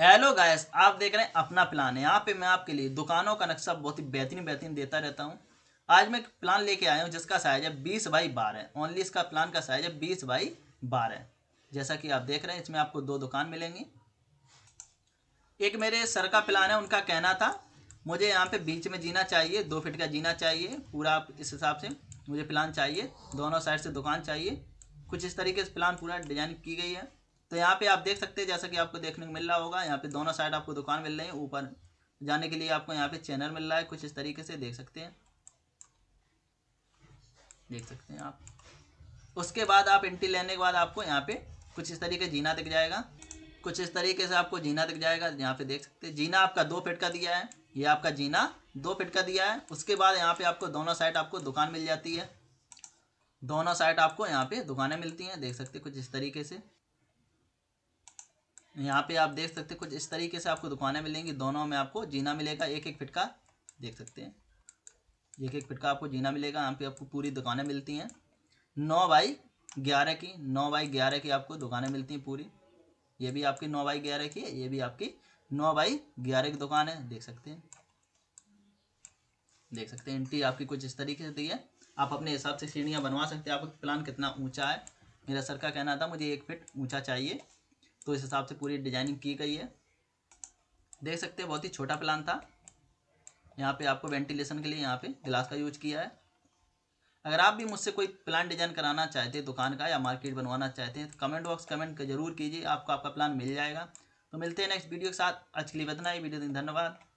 hello guys आप देख रहे हैं अपना प्लान है यहाँ पे मैं आपके लिए दुकानों का नक्शा बहुत ही बेहतरीन बेहतरीन देता रहता हूँ आज मैं एक प्लान लेके आया हूँ जिसका साइज है बीस बाई बारह ओनली इसका प्लान का साइज है बीस बाई बारह जैसा कि आप देख रहे हैं इसमें आपको दो दुकान मिलेंगी एक मेरे सर का प्लान है उनका कहना था मुझे यहाँ पे बीच में जीना चाहिए दो फिट का जीना चाहिए पूरा आप इस हिसाब से मुझे प्लान चाहिए दोनों साइड से दुकान चाहिए कुछ इस तरीके से प्लान पूरा डिजाइन की गई है तो यहाँ पे आप देख सकते हैं जैसा कि आपको देखने को मिल रहा होगा यहाँ पे दोनों साइड आपको दुकान मिल रही है ऊपर जाने के लिए आपको यहाँ पे चैनल मिल रहा है कुछ इस तरीके से देख सकते हैं देख सकते हैं आप उसके बाद आप एंट्री लेने के बाद आपको यहाँ पे कुछ इस तरीके जीना दिख जाएगा कुछ इस तरीके से आपको जीना दिख जाएगा यहाँ पे देख सकते हैं जीना आपका दो फिट का दिया है ये आपका जीना दो फिट का दिया है उसके बाद यहाँ पे आपको दोनों साइड आपको दुकान मिल जाती है दोनों साइड आपको यहाँ पे दुकानें मिलती हैं देख सकते कुछ इस तरीके से यहाँ पे आप देख सकते हैं कुछ इस तरीके से आपको दुकानें मिलेंगी दोनों में आपको जीना मिलेगा एक एक फिट का देख सकते हैं एक एक फिट का आपको जीना मिलेगा यहाँ पे आपको पूरी दुकानें मिलती हैं नौ बाई ग्यारह की नौ बाई ग्यारह की आपको दुकानें मिलती हैं पूरी ये भी आपकी नौ बाई ग्यारह की है ये भी आपकी नौ बाई ग्यारह की दुकान है देख सकते हैं देख सकते हैं एंट्री आपकी कुछ इस तरीके से दी है आप अपने हिसाब से सीढ़ियाँ बनवा सकते हैं आपका प्लान कितना ऊँचा है मेरा सर का कहना था मुझे एक फिट ऊँचा चाहिए तो इस हिसाब से पूरी डिजाइनिंग की गई है देख सकते हैं बहुत ही छोटा प्लान था यहाँ पे आपको वेंटिलेशन के लिए यहाँ पे ग्लास का यूज किया है अगर आप भी मुझसे कोई प्लान डिजाइन कराना चाहते हैं दुकान का या मार्केट बनवाना चाहते हैं तो कमेंट बॉक्स कमेंट जरूर कीजिए आपको आपका प्लान मिल जाएगा तो मिलते हैं नेक्स्ट वीडियो के साथ आज के लिए बतना ही वीडियो धन्यवाद